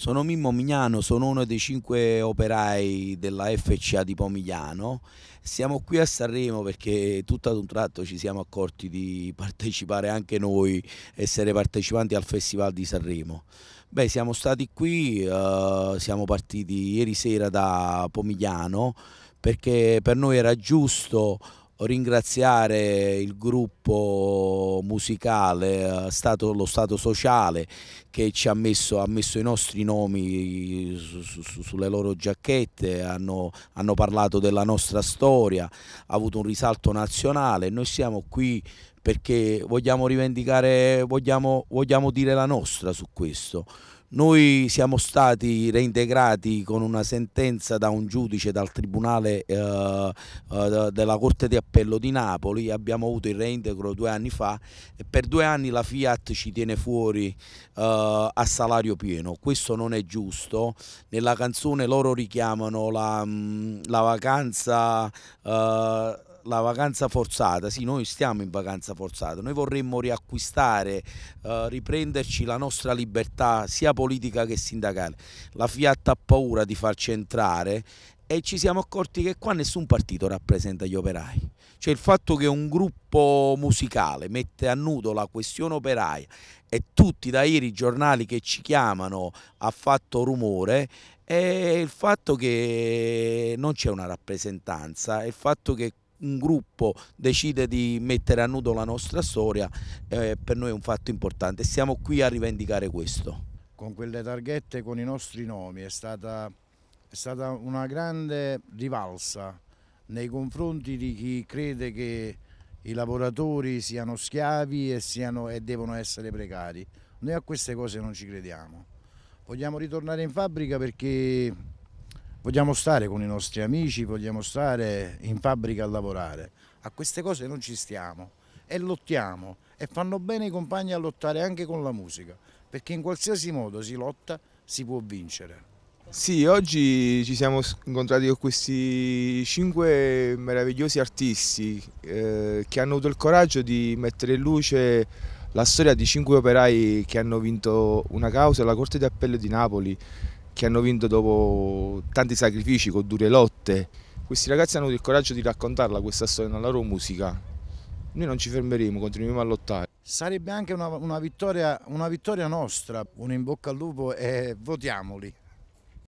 Sono Mimmo Mignano, sono uno dei cinque operai della FCA di Pomigliano. Siamo qui a Sanremo perché tutto ad un tratto ci siamo accorti di partecipare anche noi, essere partecipanti al Festival di Sanremo. Beh, siamo stati qui, eh, siamo partiti ieri sera da Pomigliano perché per noi era giusto ringraziare il gruppo musicale, eh, stato, lo Stato sociale che ci ha messo, ha messo i nostri nomi su, su, sulle loro giacchette, hanno, hanno parlato della nostra storia, ha avuto un risalto nazionale, noi siamo qui perché vogliamo rivendicare, vogliamo, vogliamo dire la nostra su questo. Noi siamo stati reintegrati con una sentenza da un giudice dal Tribunale eh, eh, della Corte di Appello di Napoli, abbiamo avuto il reintegro due anni fa e per due anni la Fiat ci tiene fuori eh, a salario pieno, questo non è giusto, nella canzone loro richiamano la, mm, la vacanza eh, la vacanza forzata, sì noi stiamo in vacanza forzata, noi vorremmo riacquistare, eh, riprenderci la nostra libertà sia politica che sindacale. La Fiat ha paura di farci entrare e ci siamo accorti che qua nessun partito rappresenta gli operai. Cioè il fatto che un gruppo musicale mette a nudo la questione operaia e tutti da ieri i giornali che ci chiamano ha fatto rumore è il fatto che non c'è una rappresentanza, è il fatto che un gruppo decide di mettere a nudo la nostra storia, eh, per noi è un fatto importante. Siamo qui a rivendicare questo. Con quelle targhette, con i nostri nomi, è stata, è stata una grande rivalsa nei confronti di chi crede che i lavoratori siano schiavi e, siano, e devono essere precari. Noi a queste cose non ci crediamo. Vogliamo ritornare in fabbrica perché vogliamo stare con i nostri amici, vogliamo stare in fabbrica a lavorare. A queste cose non ci stiamo e lottiamo e fanno bene i compagni a lottare anche con la musica, perché in qualsiasi modo si lotta si può vincere. Sì, oggi ci siamo incontrati con questi cinque meravigliosi artisti eh, che hanno avuto il coraggio di mettere in luce la storia di cinque operai che hanno vinto una causa alla Corte d'Appello di Napoli che hanno vinto dopo tanti sacrifici, con dure lotte. Questi ragazzi hanno avuto il coraggio di raccontarla questa storia nella loro musica. Noi non ci fermeremo, continueremo a lottare. Sarebbe anche una, una, vittoria, una vittoria nostra, un in bocca al lupo e votiamoli.